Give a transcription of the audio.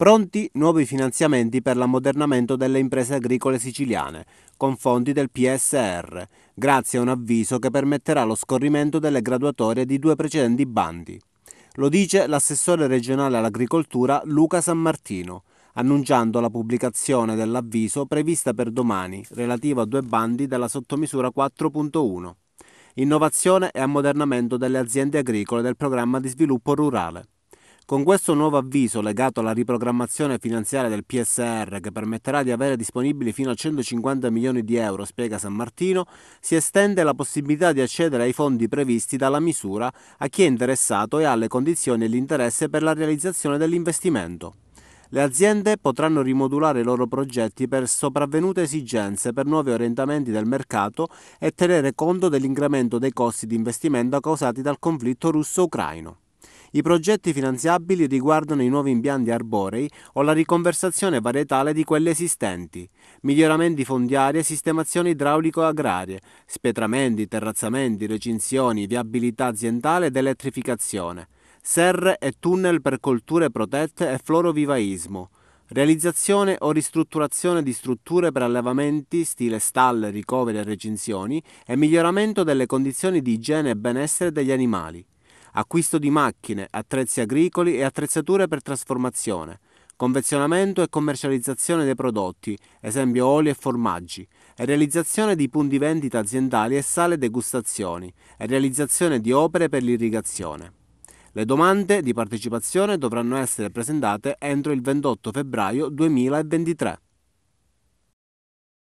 Pronti nuovi finanziamenti per l'ammodernamento delle imprese agricole siciliane con fondi del PSR, grazie a un avviso che permetterà lo scorrimento delle graduatorie di due precedenti bandi. Lo dice l'assessore regionale all'agricoltura Luca San Martino, annunciando la pubblicazione dell'avviso prevista per domani relativo a due bandi della sottomisura 4.1. Innovazione e ammodernamento delle aziende agricole del programma di sviluppo rurale. Con questo nuovo avviso, legato alla riprogrammazione finanziaria del PSR, che permetterà di avere disponibili fino a 150 milioni di euro, spiega San Martino, si estende la possibilità di accedere ai fondi previsti dalla misura a chi è interessato e alle condizioni e l'interesse per la realizzazione dell'investimento. Le aziende potranno rimodulare i loro progetti per sopravvenute esigenze, per nuovi orientamenti del mercato e tenere conto dell'incremento dei costi di investimento causati dal conflitto russo-ucraino. I progetti finanziabili riguardano i nuovi impianti arborei o la riconversazione varietale di quelli esistenti, miglioramenti fondiari e sistemazioni idraulico-agrarie, spietramenti, terrazzamenti, recinzioni, viabilità aziendale ed elettrificazione, serre e tunnel per colture protette e florovivaismo, realizzazione o ristrutturazione di strutture per allevamenti, stile stalle, ricoveri e recinzioni e miglioramento delle condizioni di igiene e benessere degli animali acquisto di macchine, attrezzi agricoli e attrezzature per trasformazione, confezionamento e commercializzazione dei prodotti, esempio oli e formaggi, e realizzazione di punti vendita aziendali e sale e degustazioni, e realizzazione di opere per l'irrigazione. Le domande di partecipazione dovranno essere presentate entro il 28 febbraio 2023.